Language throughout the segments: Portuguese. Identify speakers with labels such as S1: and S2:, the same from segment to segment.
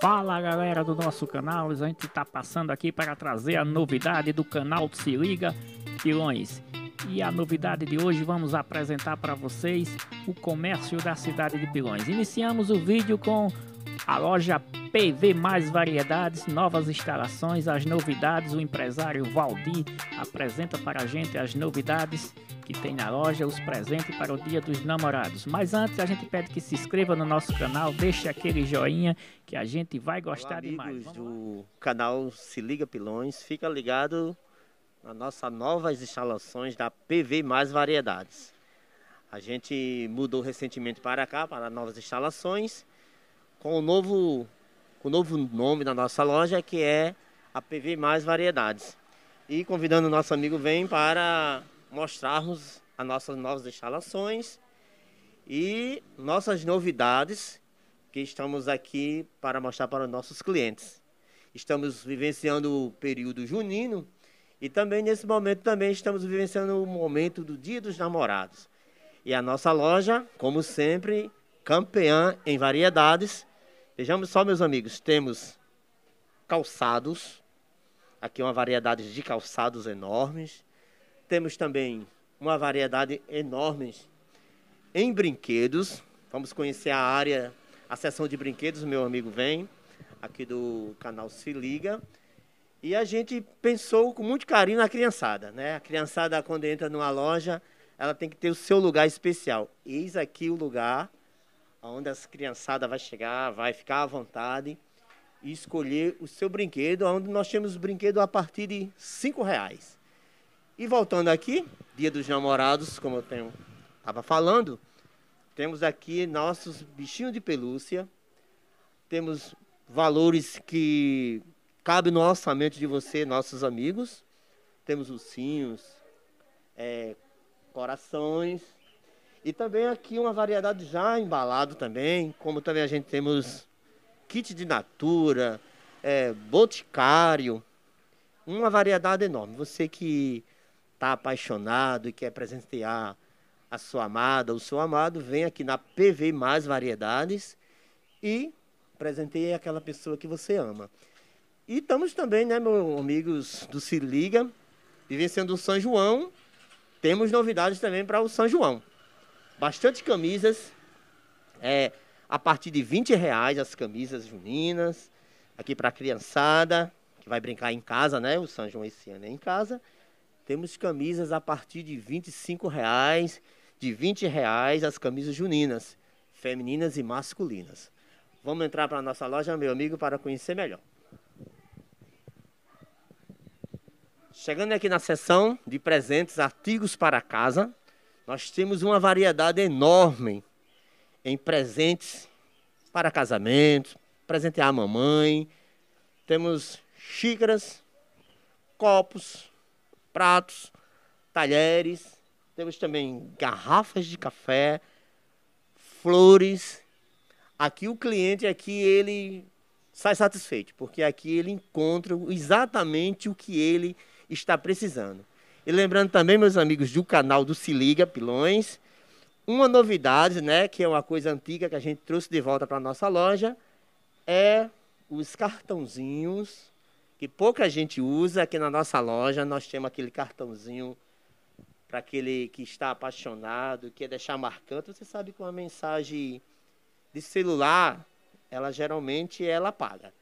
S1: Fala galera do nosso canal, a gente está passando aqui para trazer a novidade do canal Se Liga Pilões. E a novidade de hoje vamos apresentar para vocês o comércio da cidade de Pilões. Iniciamos o vídeo com a loja PV Mais Variedades, novas instalações, as novidades. O empresário Valdir apresenta para a gente as novidades que tem na loja, os presentes para o Dia dos Namorados. Mas antes, a gente pede que se inscreva no nosso canal, deixe aquele joinha que a gente vai gostar Olá, demais. Amigos do canal Se Liga Pilões, fica ligado nas nossas novas instalações da PV Mais Variedades. A gente mudou recentemente para cá, para novas instalações com o novo, com o novo nome da nossa loja, que é a PV Mais Variedades. E convidando o nosso amigo Vem para mostrarmos as nossas novas instalações e nossas novidades que estamos aqui para mostrar para os nossos clientes. Estamos vivenciando o período junino e também nesse momento também estamos vivenciando o momento do Dia dos Namorados. E a nossa loja, como sempre, campeã em variedades, Vejamos só, meus amigos, temos calçados, aqui uma variedade de calçados enormes. Temos também uma variedade enorme em brinquedos. Vamos conhecer a área, a seção de brinquedos, meu amigo vem, aqui do canal Se Liga. E a gente pensou com muito carinho na criançada, né? A criançada, quando entra numa loja, ela tem que ter o seu lugar especial. Eis aqui o lugar onde as criançadas vai chegar, vai ficar à vontade e escolher o seu brinquedo, onde nós temos brinquedo a partir de R$ 5,00. E voltando aqui, Dia dos Namorados, como eu estava falando, temos aqui nossos bichinhos de pelúcia, temos valores que cabem no orçamento de você, nossos amigos, temos ursinhos, é, corações, e também aqui uma variedade já embalado também, como também a gente temos kit de natura, é, boticário, uma variedade enorme. Você que está apaixonado e quer presentear a sua amada, o seu amado, vem aqui na PV Mais Variedades e presenteie aquela pessoa que você ama. E estamos também, né, meus amigos do Se Liga, vivenciando o São João, temos novidades também para o São João bastante camisas, é, a partir de 20 reais as camisas juninas, aqui para a criançada, que vai brincar em casa, né? O São João esse ano é em casa. Temos camisas a partir de 25 reais, de 20 reais as camisas juninas, femininas e masculinas. Vamos entrar para a nossa loja, meu amigo, para conhecer melhor. Chegando aqui na seção de presentes, artigos para casa, nós temos uma variedade enorme em presentes para casamentos, presentear a mamãe. Temos xícaras, copos, pratos, talheres. Temos também garrafas de café, flores. Aqui o cliente aqui é ele sai satisfeito, porque aqui ele encontra exatamente o que ele está precisando. E lembrando também, meus amigos do canal do Se Liga Pilões, uma novidade, né, que é uma coisa antiga que a gente trouxe de volta para a nossa loja, é os cartãozinhos que pouca gente usa aqui na nossa loja. Nós temos aquele cartãozinho para aquele que está apaixonado, que é deixar marcante. Você sabe que uma mensagem de celular, ela geralmente ela paga.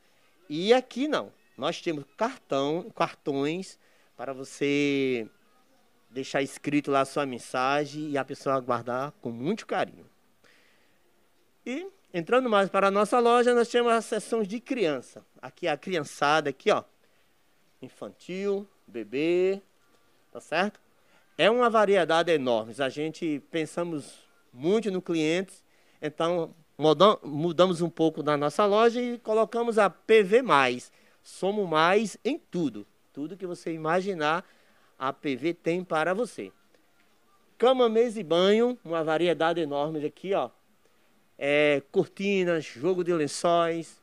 S1: E aqui não. Nós temos cartão, cartões para você deixar escrito lá a sua mensagem e a pessoa aguardar com muito carinho. E entrando mais para a nossa loja, nós temos as sessões de criança. Aqui a criançada aqui, ó, infantil, bebê, tá certo? É uma variedade enorme. A gente pensamos muito no cliente, então mudamos um pouco na nossa loja e colocamos a PV+. Somos mais em tudo. Tudo que você imaginar a PV tem para você. Cama, mesa e banho, uma variedade enorme aqui, ó. É, cortinas, jogo de lençóis,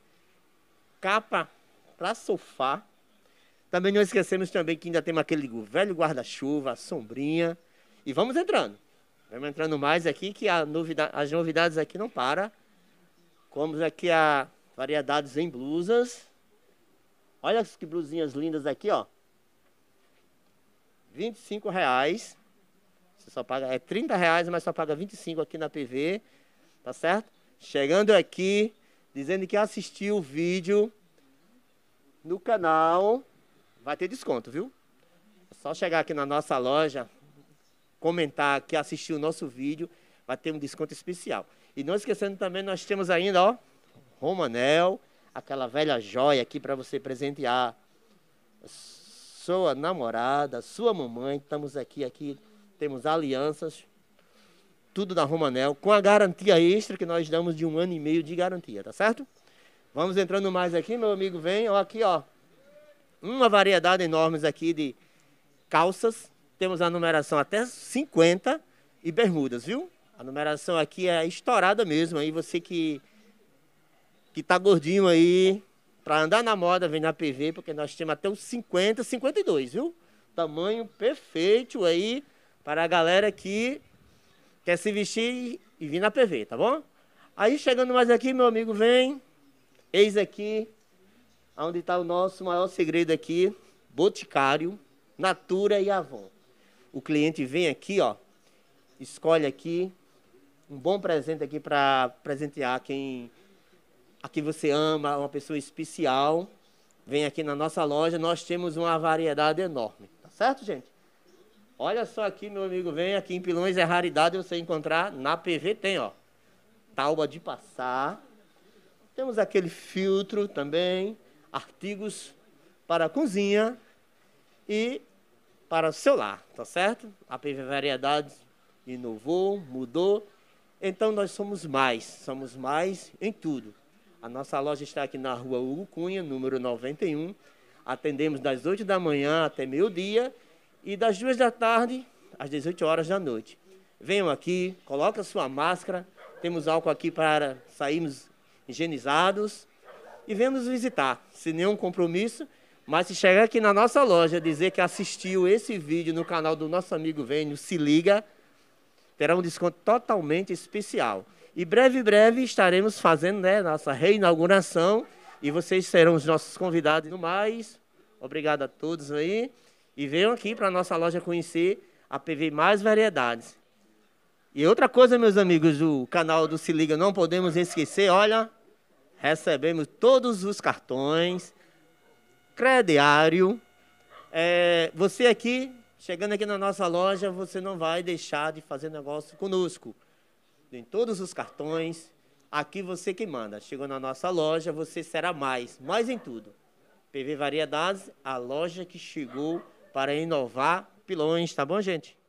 S1: capa para sofá. Também não esquecemos também que ainda temos aquele velho guarda-chuva, sombrinha. E vamos entrando. Vamos entrando mais aqui, que as novidades aqui não param. Vamos aqui a variedades em blusas. Olha que blusinhas lindas aqui, ó. 25 reais. Você só paga, é 30 reais, mas só paga 25 aqui na PV, tá certo? Chegando aqui, dizendo que assistiu o vídeo no canal, vai ter desconto, viu? É só chegar aqui na nossa loja, comentar que assistiu o nosso vídeo, vai ter um desconto especial. E não esquecendo também, nós temos ainda, ó, Romanel, aquela velha joia aqui para você presentear sua namorada, sua mamãe, estamos aqui, aqui temos alianças, tudo da Romanel, com a garantia extra que nós damos de um ano e meio de garantia, tá certo? Vamos entrando mais aqui, meu amigo, vem, ó, aqui, ó, uma variedade enorme aqui de calças, temos a numeração até 50 e bermudas, viu? A numeração aqui é estourada mesmo, aí você que que tá gordinho aí, para andar na moda, vem na PV, porque nós temos até os 50, 52, viu? Tamanho perfeito aí para a galera que quer se vestir e vir na PV, tá bom? Aí chegando mais aqui, meu amigo vem. Eis aqui, onde está o nosso maior segredo aqui, Boticário, Natura e Avon. O cliente vem aqui, ó, escolhe aqui um bom presente aqui para presentear quem a que você ama, uma pessoa especial, vem aqui na nossa loja, nós temos uma variedade enorme. Tá certo, gente? Olha só aqui, meu amigo, vem aqui em Pilões é raridade você encontrar. Na PV tem, ó. Tauba de passar. Temos aquele filtro também, artigos para cozinha e para o celular, tá certo? A PV Variedades inovou, mudou. Então nós somos mais, somos mais em tudo. A nossa loja está aqui na rua Hugo Cunha, número 91. Atendemos das 8 da manhã até meio-dia e das 2 da tarde às 18 horas da noite. Venham aqui, coloca sua máscara, temos álcool aqui para sairmos higienizados e venham nos visitar, sem nenhum compromisso. Mas se chegar aqui na nossa loja dizer que assistiu esse vídeo no canal do nosso amigo Vênio, se liga, terá um desconto totalmente especial. E breve, breve estaremos fazendo né, nossa reinauguração e vocês serão os nossos convidados no mais. Obrigado a todos aí. E venham aqui para a nossa loja conhecer a PV Mais Variedades. E outra coisa, meus amigos o canal do Se Liga, não podemos esquecer, olha, recebemos todos os cartões, crediário. É, você aqui, chegando aqui na nossa loja, você não vai deixar de fazer negócio conosco em todos os cartões. Aqui você que manda. Chegou na nossa loja, você será mais, mais em tudo. PV Variedades, a loja que chegou para inovar pilões, tá bom, gente?